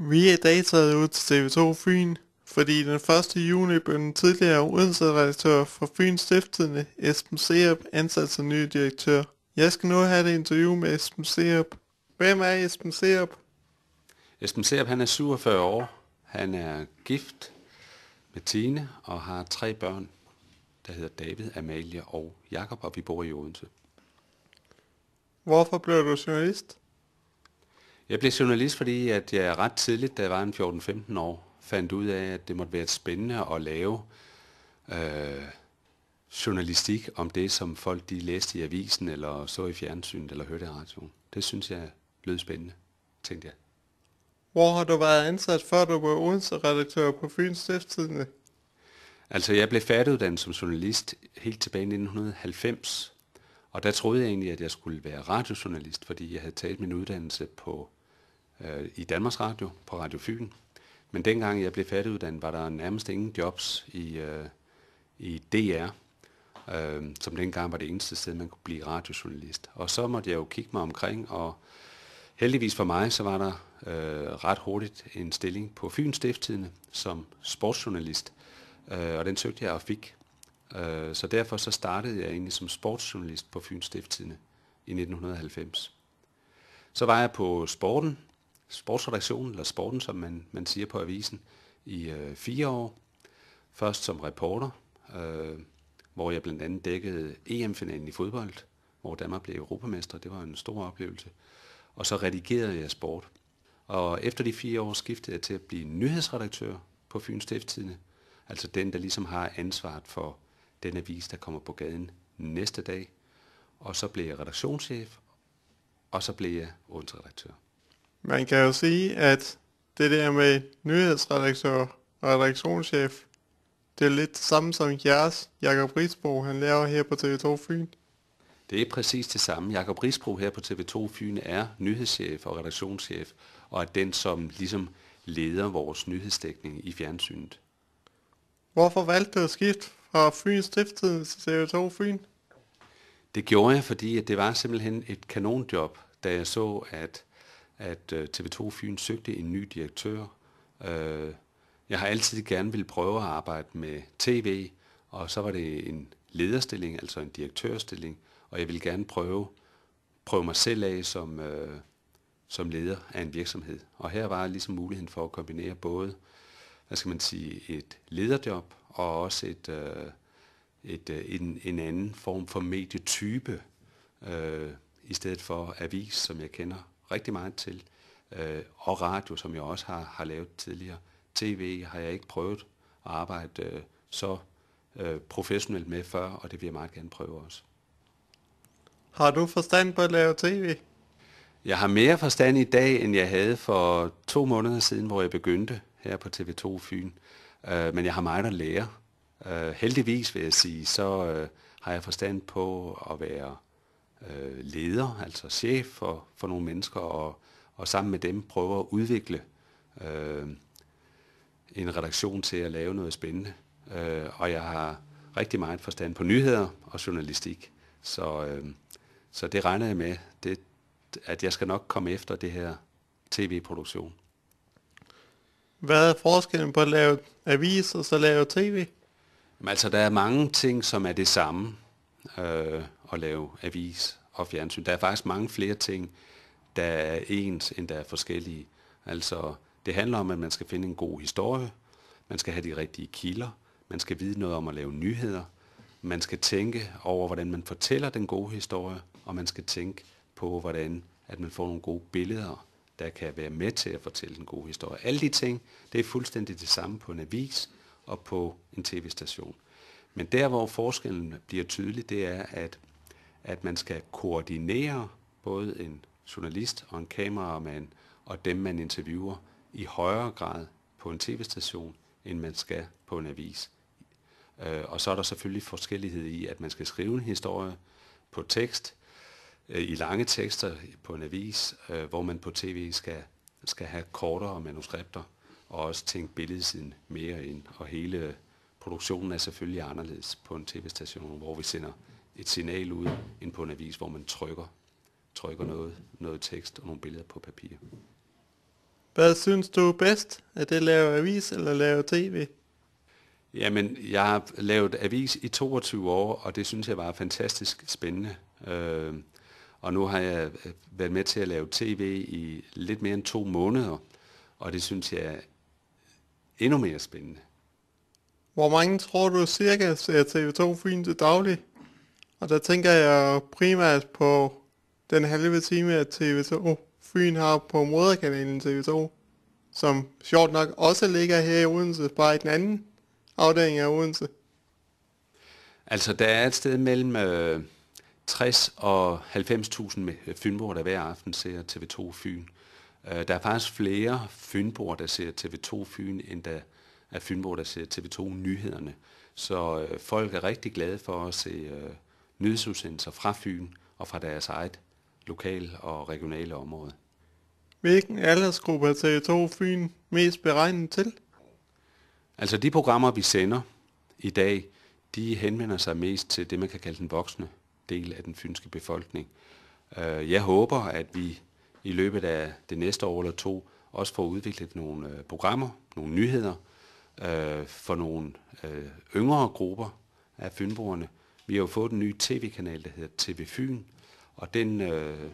Vi er dataet ud til TV2 Fyn, fordi den 1. juni blev den tidligere udsatsredaktør for Fyns Stiftende, Esben Serup, ansat som ny direktør. Jeg skal nu have et interview med Esben Serup. Hvem er Esben Serup? Esben Serup han er 47 år. Han er gift med Tine og har tre børn, der hedder David, Amalie og Jakob, og vi bor i Odense. Hvorfor blev du journalist? Jeg blev journalist, fordi at jeg ret tidligt, da jeg var en 14-15 år, fandt ud af, at det måtte være spændende at lave øh, journalistik om det, som folk de læste i avisen, eller så i fjernsynet, eller hørte i radioen. Det synes jeg lød spændende, tænkte jeg. Hvor har du været ansat, før du var Odense-redaktør på Fyns Stiftstidende? Altså, jeg blev færdiguddannet som journalist helt tilbage i 1990, og der troede jeg egentlig, at jeg skulle være radiojournalist, fordi jeg havde taget min uddannelse på øh, i Danmarks Radio, på Radio Fyn. Men dengang jeg blev færdiguddannet, var der nærmest ingen jobs i, øh, i DR, øh, som dengang var det eneste sted, man kunne blive radiojournalist. Og så måtte jeg jo kigge mig omkring, og heldigvis for mig, så var der øh, ret hurtigt en stilling på Fyn Stifttidene som sportsjournalist, øh, og den søgte jeg og fik. Øh, så derfor så startede jeg egentlig som sportsjournalist på Fyn Stifttidene i 1990. Så var jeg på sporten sportsredaktionen, eller sporten, som man, man siger på avisen, i øh, fire år. Først som reporter, øh, hvor jeg blandt andet dækkede EM-finalen i fodbold, hvor Danmark blev europamester. Det var en stor oplevelse. Og så redigerede jeg sport. Og efter de fire år skiftede jeg til at blive nyhedsredaktør på Fyns Stifttidene. altså den, der ligesom har ansvaret for den avis, der kommer på gaden næste dag. Og så blev jeg redaktionschef, og så blev jeg onsredaktør. Man kan jo sige, at det der med nyhedsredaktør og redaktionschef, det er lidt det samme som jeres Jakob Risbo, han laver her på TV2 Fyn. Det er præcis det samme. Jakob Risbro her på TV2 Fyn er nyhedschef og redaktionschef, og er den, som ligesom leder vores nyhedsdækning i fjernsynet. Hvorfor valgte du at skifte fra Fyns Stiftet til TV2 Fyn? Det gjorde jeg, fordi at det var simpelthen et kanonjob, da jeg så, at at øh, TV2 Fyn søgte en ny direktør. Øh, jeg har altid gerne ville prøve at arbejde med tv, og så var det en lederstilling, altså en direktørstilling, og jeg vil gerne prøve, prøve mig selv af som, øh, som leder af en virksomhed. Og her var ligesom muligheden for at kombinere både, hvad skal man sige, et lederjob og også et, et, en, en anden form for medietype, øh, i stedet for avis, som jeg kender rigtig meget til. Øh, og radio, som jeg også har, har lavet tidligere. TV har jeg ikke prøvet at arbejde øh, så øh, professionelt med før, og det vil jeg meget gerne prøve også. Har du forstand på at lave tv? Jeg har mere forstand i dag, end jeg havde for to måneder siden, hvor jeg begyndte her på TV2 Fyn. Øh, men jeg har meget at lære. Øh, heldigvis vil jeg sige, så øh, har jeg forstand på at være øh, leder, altså chef for, for nogle mennesker, og, og sammen med dem prøver at udvikle øh, en redaktion til at lave noget spændende. Øh, og jeg har rigtig meget forstand på nyheder og journalistik, så, øh, så det regner jeg med, det, at jeg skal nok komme efter det her tv-produktion. Hvad er forskellen på at lave avis og så lave tv? altså, der er mange ting, som er det samme øh, at lave avis og fjernsyn. Der er faktisk mange flere ting, der er ens, end der er forskellige. Altså, det handler om, at man skal finde en god historie, man skal have de rigtige kilder, man skal vide noget om at lave nyheder, man skal tænke over, hvordan man fortæller den gode historie, og man skal tænke på, hvordan at man får nogle gode billeder, der kan være med til at fortælle den gode historie. Alle de ting, det er fuldstændig det samme på en avis og på en tv-station. Men der, hvor forskellen bliver tydelig, det er, at, at man skal koordinere både en journalist og en kameramand og dem, man interviewer, i højere grad på en tv-station, end man skal på en avis. Øh, og så er der selvfølgelig forskellighed i, at man skal skrive en historie på tekst, øh, i lange tekster på en avis, øh, hvor man på tv skal, skal have kortere manuskripter, og også tænke billedsiden mere ind, og hele produktionen er selvfølgelig anderledes på en tv-station, hvor vi sender et signal ud, end på en avis, hvor man trykker, trykker noget, noget tekst og nogle billeder på papir. Hvad synes du bedst? Er det at lave avis eller lave tv? Jamen, jeg har lavet avis i 22 år, og det synes jeg var fantastisk spændende. Øhm, og nu har jeg øh, været med til at lave tv i lidt mere end to måneder, og det synes jeg er endnu mere spændende. Hvor mange tror du cirka ser TV2 Fyn til daglig? Og der tænker jeg primært på den halve time, at TV2 Fyn har på moderkanalen TV2, som sjovt nok også ligger her i Odense, bare i den anden afdeling af Odense. Altså, der er et sted mellem øh, 60 og 90.000 øh, fynboer, der hver aften ser TV2 Fyn. Øh, der er faktisk flere fynboer, der ser TV2 Fyn, end der af Fynbo, der ser TV2 Nyhederne. Så øh, folk er rigtig glade for at se øh, nyhedsudsendelser fra Fyn og fra deres eget lokal og regionale område. Hvilken aldersgruppe er TV2 Fyn mest beregnet til? Altså de programmer, vi sender i dag, de henvender sig mest til det, man kan kalde den voksne del af den fynske befolkning. Øh, jeg håber, at vi i løbet af det næste år eller to også får udviklet nogle øh, programmer, nogle nyheder, øh, for nogle øh, yngre grupper af fynboerne. Vi har jo fået en ny tv-kanal, der hedder TV Fyn, og den øh,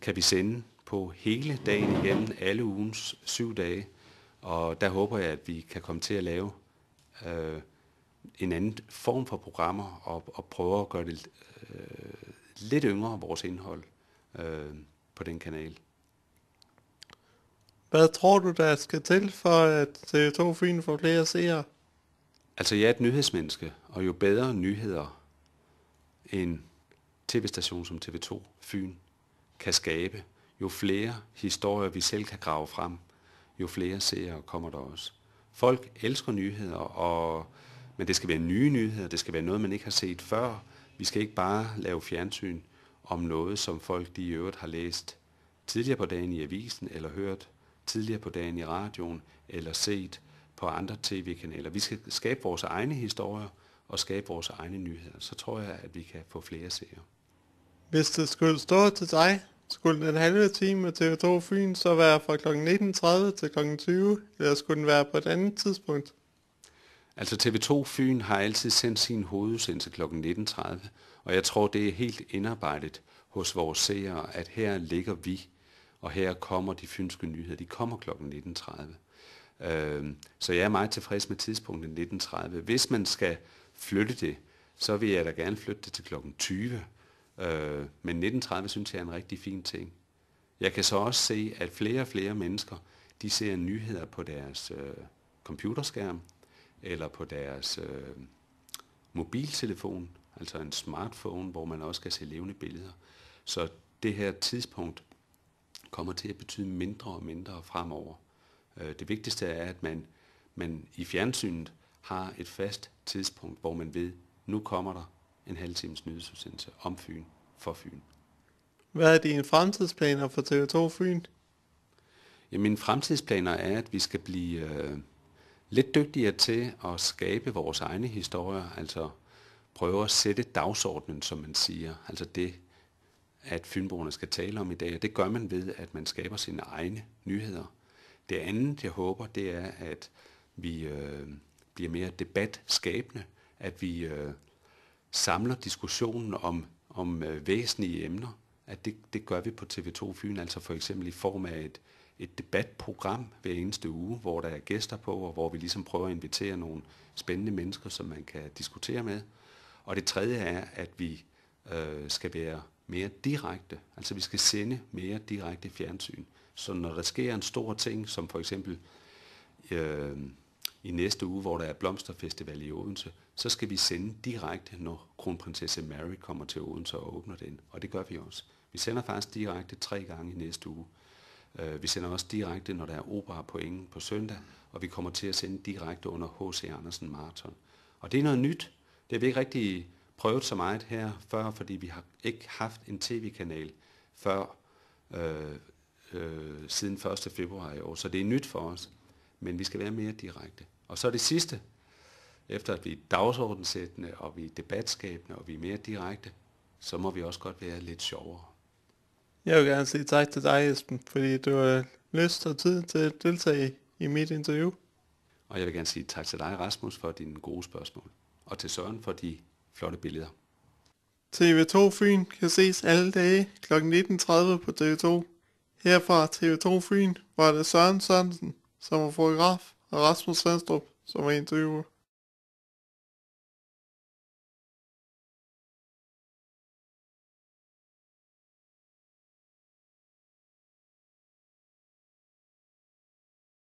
kan vi sende på hele dagen igennem, alle ugens syv dage. Og der håber jeg, at vi kan komme til at lave øh, en anden form for programmer og, og prøve at gøre det øh, lidt yngre vores indhold øh, på den kanal. Hvad tror du, der skal til for, at TV2 Fyn får flere seere? Altså, jeg er et nyhedsmenneske, og jo bedre nyheder en tv-station som TV2 Fyn kan skabe, jo flere historier vi selv kan grave frem, jo flere seere kommer der også. Folk elsker nyheder, og, men det skal være nye nyheder, det skal være noget, man ikke har set før. Vi skal ikke bare lave fjernsyn om noget, som folk de i øvrigt har læst tidligere på dagen i avisen eller hørt tidligere på dagen i radioen eller set på andre tv-kanaler. Vi skal skabe vores egne historier og skabe vores egne nyheder. Så tror jeg, at vi kan få flere seere. Hvis det skulle stå til dig, skulle den halve time med TV2 Fyn så være fra kl. 19.30 til kl. 20, eller skulle den være på et andet tidspunkt? Altså TV2 Fyn har altid sendt sin hovedudsendelse kl. 19.30, og jeg tror, det er helt indarbejdet hos vores seere, at her ligger vi og her kommer de fynske nyheder. De kommer kl. 19.30. Øh, så jeg er meget tilfreds med tidspunktet 19.30. Hvis man skal flytte det, så vil jeg da gerne flytte det til kl. 20. Øh, men 19.30 synes jeg er en rigtig fin ting. Jeg kan så også se, at flere og flere mennesker, de ser nyheder på deres øh, computerskærm, eller på deres øh, mobiltelefon, altså en smartphone, hvor man også kan se levende billeder. Så det her tidspunkt kommer til at betyde mindre og mindre fremover. Øh, det vigtigste er, at man, man i fjernsynet har et fast tidspunkt, hvor man ved, nu kommer der en halv times nyhedsudsendelse om Fyn for Fyn. Hvad er dine fremtidsplaner for TV2 Fyn? Ja, mine fremtidsplaner er, at vi skal blive øh, lidt dygtigere til at skabe vores egne historier, altså prøve at sætte dagsordenen, som man siger. Altså det, at Fynboerne skal tale om i dag, og det gør man ved, at man skaber sine egne nyheder. Det andet, jeg håber, det er, at vi øh, bliver mere debatskabende, at vi øh, samler diskussionen om, om øh, væsentlige emner, at det, det gør vi på TV2 Fyn, altså for eksempel i form af et, et debatprogram hver eneste uge, hvor der er gæster på, og hvor vi ligesom prøver at invitere nogle spændende mennesker, som man kan diskutere med. Og det tredje er, at vi øh, skal være mere direkte. Altså vi skal sende mere direkte fjernsyn. Så når der sker en stor ting, som for eksempel øh, i næste uge, hvor der er blomsterfestival i Odense, så skal vi sende direkte, når kronprinsesse Mary kommer til Odense og åbner den. Og det gør vi også. Vi sender faktisk direkte tre gange i næste uge. Øh, vi sender også direkte, når der er opera på Ingen på søndag, og vi kommer til at sende direkte under H.C. Andersen Marathon. Og det er noget nyt. Det er vi ikke rigtig prøvet så meget her før, fordi vi har ikke haft en tv-kanal før øh, øh, siden 1. februar i år. Så det er nyt for os, men vi skal være mere direkte. Og så det sidste, efter at vi er dagsordensættende, og vi er debatskabende, og vi er mere direkte, så må vi også godt være lidt sjovere. Jeg vil gerne sige tak til dig, Esben, fordi du har lyst og tid til at deltage i mit interview. Og jeg vil gerne sige tak til dig, Rasmus, for dine gode spørgsmål. Og til Søren for de flotte billeder. TV2 Fyn kan ses alle dage kl. 19.30 på TV2. Her fra TV2 Fyn var det Søren Sørensen, som var fotograf, og Rasmus Sandstrup, som var interviewer.